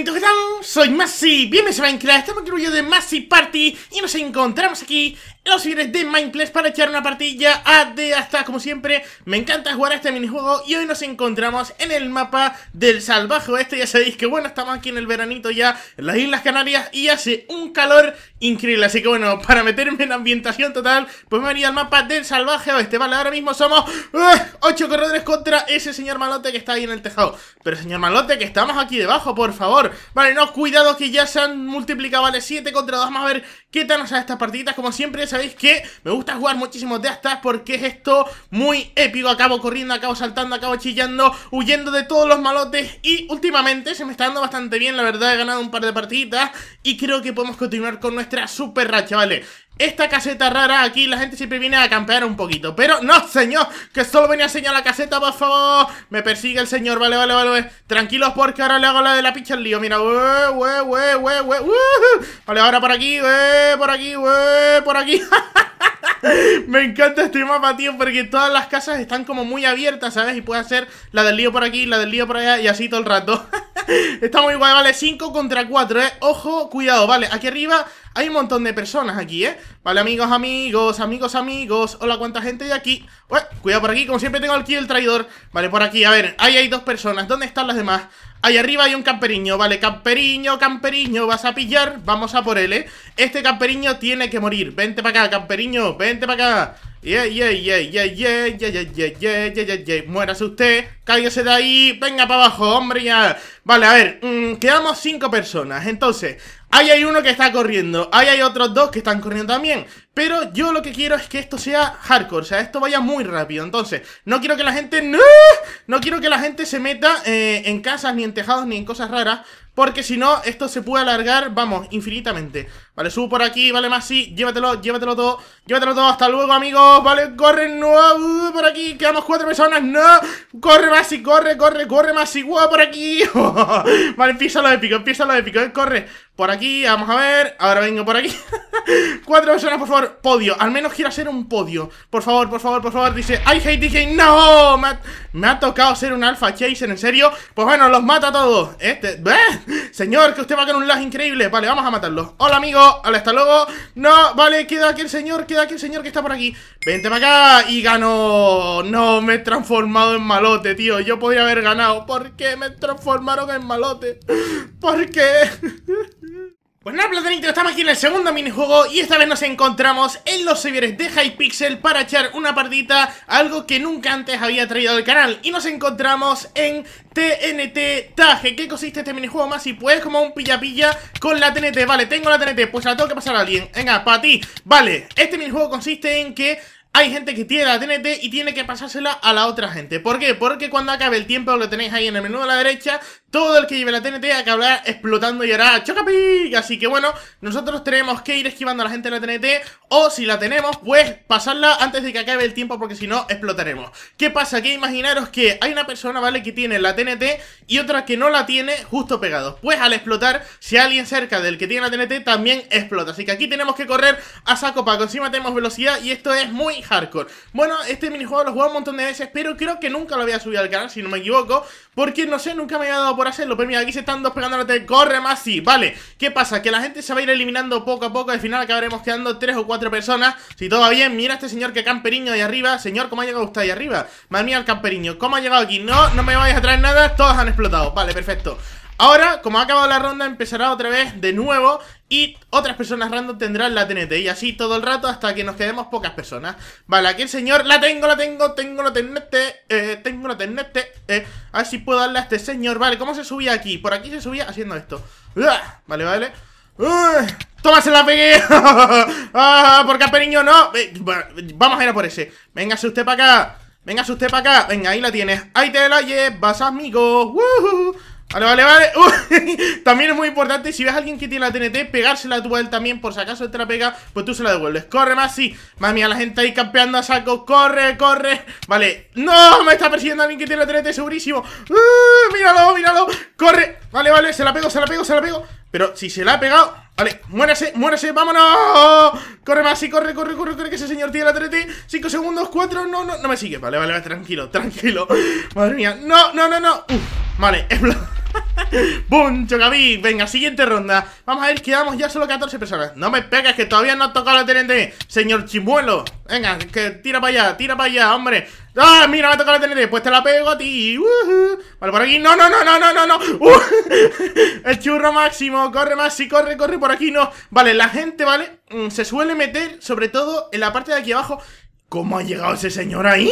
30 soy Masi, bienvenidos a Minecraft, estamos en el de Masi Party y nos encontramos aquí en los viernes de Minecraft para echar una partilla a de hasta como siempre. Me encanta jugar a este minijuego y hoy nos encontramos en el mapa del salvaje oeste. Ya sabéis que bueno, estamos aquí en el veranito ya en las Islas Canarias y hace un calor increíble. Así que bueno, para meterme en ambientación total, pues me voy al mapa del salvaje este Vale, ahora mismo somos 8 eh, corredores contra ese señor malote que está ahí en el tejado. Pero señor malote, que estamos aquí debajo, por favor. Vale, no cuidado que ya se han multiplicado, vale, 7 contra 2 Vamos a ver qué tal nos salen estas partiditas Como siempre, sabéis que me gusta jugar muchísimo de estas Porque es esto muy épico Acabo corriendo, acabo saltando, acabo chillando Huyendo de todos los malotes Y últimamente se me está dando bastante bien La verdad, he ganado un par de partiditas Y creo que podemos continuar con nuestra super racha, vale esta caseta rara aquí la gente siempre viene a campear un poquito Pero no, señor, que solo venía a enseñar la caseta, por favor Me persigue el señor, vale, vale, vale, Tranquilos porque ahora le hago la de la picha al lío Mira, we, we, we, we, we Vale, ahora por aquí, we, por aquí, we, por aquí Me encanta este mapa, tío, porque todas las casas están como muy abiertas, ¿sabes? Y puede ser la del lío por aquí, la del lío por allá y así todo el rato Está muy guay, vale, 5 contra 4, ¿eh? Ojo, cuidado, vale, aquí arriba hay un montón de personas aquí, ¿eh? Vale, amigos, amigos, amigos, amigos. Hola, ¿cuánta gente hay aquí? Uy, cuidado por aquí, como siempre tengo aquí el traidor. Vale, por aquí, a ver, ahí hay dos personas. ¿Dónde están las demás? Ahí arriba hay un camperiño, vale, camperiño, camperiño, vas a pillar, vamos a por él, ¿eh? Este camperiño tiene que morir, vente para acá, camperiño, vente para acá Yeah, yeah, yeah, yeah, yeah, yeah, yeah, yeah, yeah, yeah, yeah, muérase usted, cállese de ahí, venga para abajo, hombre, ya. Vale, a ver, quedamos cinco personas, entonces, Ahí hay uno que está corriendo, ahí hay otros dos que están corriendo también. Pero yo lo que quiero es que esto sea hardcore, o sea, esto vaya muy rápido. Entonces, no quiero que la gente... ¡No! No quiero que la gente se meta eh, en casas, ni en tejados, ni en cosas raras. Porque si no, esto se puede alargar, vamos, infinitamente. Vale, subo por aquí, vale, Masi llévatelo, llévatelo todo, llévatelo todo, hasta luego, amigos, vale, corre, no, uh, por aquí, quedamos cuatro personas, no, corre, Masi, corre, corre, corre, Masi, guau, por aquí, vale, empieza lo épico, empieza lo épico, eh, corre, por aquí, vamos a ver, ahora vengo por aquí, cuatro personas, por favor, podio, al menos quiero ser un podio, por favor, por favor, por favor, dice, I hate DJ, no, me ha, me tocado ser un Alpha chaser, en serio, pues bueno, los mata a todos, este, ¿ves? Señor, que usted va con un lag increíble, vale, vamos a matarlo. hola, amigos al hasta luego No, vale, queda aquí el señor, queda aquí el señor que está por aquí Vente para acá y ganó No, me he transformado en malote, tío Yo podría haber ganado ¿Por qué me transformaron en malote? ¿Por qué? Pues nada, Platanito, estamos aquí en el segundo minijuego y esta vez nos encontramos en los servidores de Hypixel para echar una partita, algo que nunca antes había traído al canal. Y nos encontramos en TNT taje. qué consiste este minijuego más? Si puedes, como un pilla-pilla con la TNT. Vale, tengo la TNT, pues la tengo que pasar a alguien. Venga, para ti. Vale, este minijuego consiste en que hay gente que tiene la TNT y tiene que pasársela a la otra gente. ¿Por qué? Porque cuando acabe el tiempo, lo tenéis ahí en el menú de la derecha, todo el que lleve la TNT acabará explotando y hará ¡Chocapi! Así que bueno, nosotros tenemos que ir esquivando a la gente de la TNT, o si la tenemos, pues pasarla antes de que acabe el tiempo, porque si no, explotaremos. ¿Qué pasa? Que imaginaros que hay una persona, ¿vale? Que tiene la TNT y otra que no la tiene justo pegado. Pues al explotar, si hay alguien cerca del que tiene la TNT, también explota. Así que aquí tenemos que correr a saco para que encima tenemos velocidad y esto es muy hardcore. Bueno, este minijuego lo he jugado un montón de veces, pero creo que nunca lo había subido al canal, si no me equivoco. Porque, no sé, nunca me había dado por hacerlo. Pero mira, aquí se están dos pegando ¡Corre, más Vale, ¿qué pasa? Que la gente se va a ir eliminando poco a poco. Al final acabaremos quedando tres o cuatro personas. Si todo va bien, mira este señor que camperiño ahí arriba. Señor, ¿cómo ha llegado usted ahí arriba? Madre mía, el camperiño. ¿Cómo ha llegado aquí? No, no me vais a traer nada. Todos han explotado. Vale, perfecto. Ahora, como ha acabado la ronda, empezará otra vez de nuevo y otras personas random tendrán la TNT Y así todo el rato hasta que nos quedemos pocas personas Vale, aquí el señor, la tengo, la tengo, tengo la TNT eh, Tengo la TNT eh, A ver si puedo darle a este señor Vale, ¿cómo se subía aquí? Por aquí se subía haciendo esto Vale, vale ¡Toma, se la pegué! ah, por cariño no eh, Vamos a ir a por ese Véngase usted para acá Véngase usted para acá Venga, ahí la tienes Ahí te la llevas, amigo Vale, vale, vale También es muy importante, si ves a alguien que tiene la TNT Pegársela tú a él también, por si acaso te la pega Pues tú se la devuelves, corre más, sí Madre mía, la gente ahí campeando a saco, corre, corre Vale, no, me está persiguiendo alguien que tiene la TNT, segurísimo uh, Míralo, míralo, corre Vale, vale, se la pego, se la pego, se la pego Pero si se la ha pegado, vale, muérase, muérase, vámonos Corre más, sí, corre, corre, corre, corre Que ese señor tiene la TNT Cinco segundos, cuatro no, no, no me sigue Vale, vale, tranquilo, tranquilo Madre mía, no, no, no, no vale, es ¡Bum! Chocaví, venga, siguiente ronda Vamos a ver, quedamos ya solo 14 personas No me pegas, que todavía no ha tocado la TNT Señor chimuelo, venga, que tira para allá Tira para allá, hombre ¡Ah, mira, me ha tocado la TNT! Pues te la pego a ti Vale, por aquí, no, no, no, no, no, no, no uh. El churro máximo, corre Maxi, corre, corre, por aquí no Vale, la gente, ¿vale? Mm, se suele meter, sobre todo en la parte de aquí abajo ¿Cómo ha llegado ese señor ahí?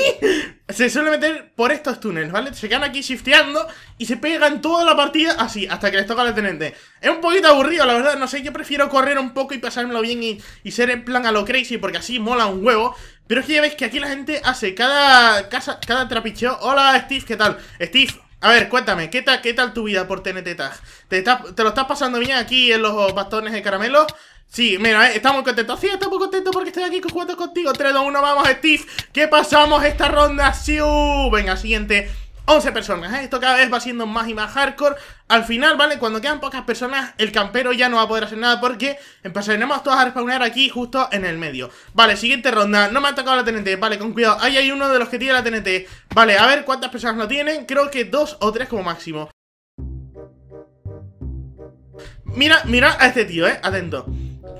Se suele meter por estos túneles, ¿vale? Se quedan aquí shifteando y se pegan toda la partida así, hasta que les toca al tenente. Es un poquito aburrido, la verdad, no sé, yo prefiero correr un poco y pasármelo bien y, ser en plan a lo crazy, porque así mola un huevo. Pero es que ya veis que aquí la gente hace cada, casa, cada trapicheo. Hola, Steve, ¿qué tal? Steve, a ver, cuéntame, ¿qué tal, qué tal tu vida por TNT Tag? ¿Te, ¿Te, lo estás pasando bien aquí en los bastones de caramelo? Sí, mira, eh, estamos contentos. Sí, estamos contentos porque estoy aquí jugando contigo. 3, 2, 1, vamos, Steve. Que pasamos esta ronda. Sí, uh, venga, siguiente. 11 personas, ¿eh? esto cada vez va siendo más y más hardcore Al final, ¿vale? Cuando quedan pocas personas, el campero ya no va a poder hacer nada Porque empezaremos todos a respawnar aquí justo en el medio Vale, siguiente ronda, no me ha tocado la TNT, vale, con cuidado Ahí hay uno de los que tiene la TNT Vale, a ver cuántas personas no tienen, creo que dos o tres como máximo Mira, mira a este tío, ¿eh? Atento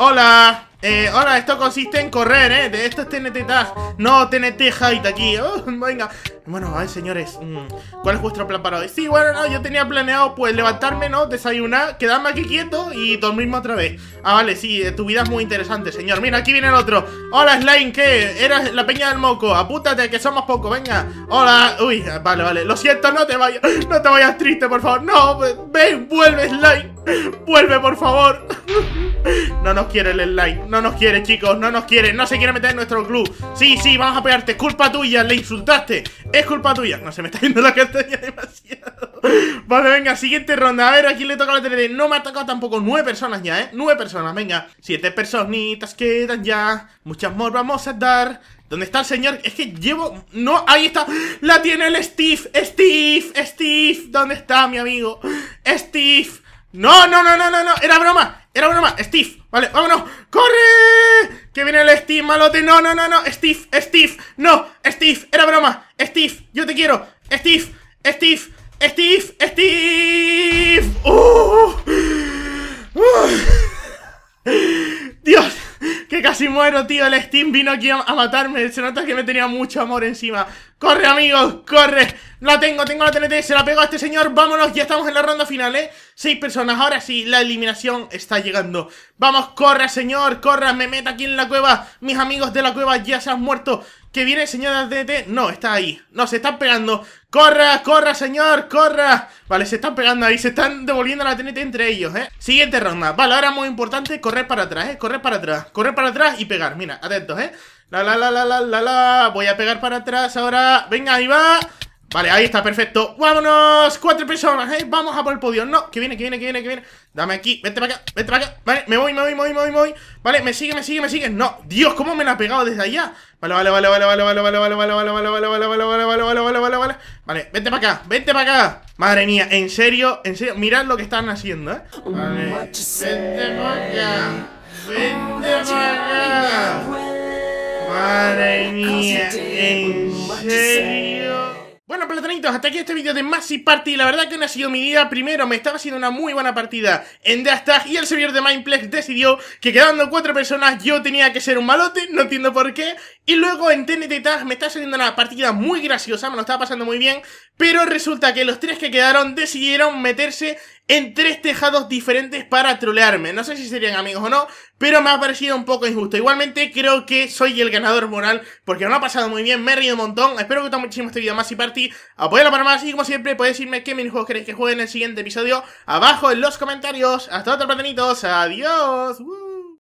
Hola. Eh, hola, esto consiste en correr, ¿eh? De estos TNT Tag. No, TNT Height aquí. Oh, venga. Bueno, ver, señores. Mm, ¿Cuál es vuestro plan para hoy? Sí, bueno, no, yo tenía planeado, pues, levantarme, ¿no? Desayunar, quedarme aquí quieto y dormirme otra vez. Ah, vale, sí, eh, tu vida es muy interesante, señor. Mira, aquí viene el otro. Hola, Slime, ¿qué? Eras la peña del moco. Apútate, que somos pocos, venga. Hola. Uy, vale, vale. Lo siento, no te vayas. No te vayas triste, por favor. No, ven, vuelve, Slime. Vuelve, por favor. No nos quiere el like, no nos quiere chicos, no nos quiere, no se quiere meter en nuestro club Sí, sí, vamos a pegarte, es culpa tuya, le insultaste, es culpa tuya No, se me está yendo la ya demasiado Vale, venga, siguiente ronda, a ver a le toca la tele. No me ha tocado tampoco nueve personas ya, ¿eh? Nueve personas, venga Siete personitas quedan ya, muchas más vamos a dar ¿Dónde está el señor? Es que llevo... No, ahí está La tiene el Steve Steve, Steve ¿Dónde está mi amigo? Steve No, no, no, no, no, no Era broma era broma, Steve, vale, vámonos ¡Corre! Que viene el Steve, malote No, no, no, no, Steve, Steve No, Steve, era broma, Steve Yo te quiero, Steve, Steve Steve, Steve uh. Uh. Dios que casi muero, tío. El Steve vino aquí a, matarme. Se nota que me tenía mucho amor encima. ¡Corre, amigos! ¡Corre! ¡La tengo! ¡Tengo la TNT! ¡Se la pego a este señor! ¡Vámonos! Ya estamos en la ronda final, ¿eh? Seis personas. Ahora sí, la eliminación está llegando. ¡Vamos! ¡Corre, señor! ¡Corre! ¡Me meta aquí en la cueva! ¡Mis amigos de la cueva ya se han muerto! ¿Qué viene señor de TNT? No, está ahí. No, se están pegando. ¡Corra! ¡Corra, señor! ¡Corra! Vale, se están pegando ahí. Se están devolviendo la TNT entre ellos, ¿eh? Siguiente ronda. Vale, ahora muy importante correr para atrás, ¿eh? Correr para atrás. Correr para atrás y pegar. Mira, atentos, ¿eh? La, la, la, la, la, la, la. Voy a pegar para atrás ahora. Venga, ahí va. Vale, ahí está, perfecto. ¡Vámonos! Cuatro personas, ¿eh? Vamos a por el podio. No, que viene, que viene, que viene, que viene. Dame aquí, Vente para acá, vente para acá. Vale, me voy, me voy, me voy, me voy, me voy. Vale, me sigue, me sigue, me sigue. No, Dios, ¿cómo me la ha pegado desde allá? Vale, vale, vale, vale, vale, vale, vale, vale, vale, vale, vale, vale, vale, vale, vale, vale, vale, vale, vale. Vale, vete para acá, Vente para acá. Madre mía, en serio, en serio, mirad lo que están haciendo, ¿eh? Vale. para acá. Vente acá. Madre mía, ¿en Bueno, platanitos, hasta aquí este vídeo de Massive Party. La verdad que no ha sido mi vida. Primero, me estaba haciendo una muy buena partida en Death y el servidor de Mindplex decidió que quedando cuatro personas yo tenía que ser un malote, no entiendo por qué. Y luego en TNT Tag me está saliendo una partida muy graciosa, me lo estaba pasando muy bien, pero resulta que los tres que quedaron decidieron meterse en tres tejados diferentes para trolearme. No sé si serían amigos o no, pero me ha parecido un poco injusto. Igualmente creo que soy el ganador moral porque me ha pasado muy bien, me he reído un montón. Espero que os muchísimo este video más y party. Apoyadlo para más y como siempre podéis decirme qué minijuegos queréis que juegue en el siguiente episodio abajo en los comentarios. Hasta otro platanitos, adiós.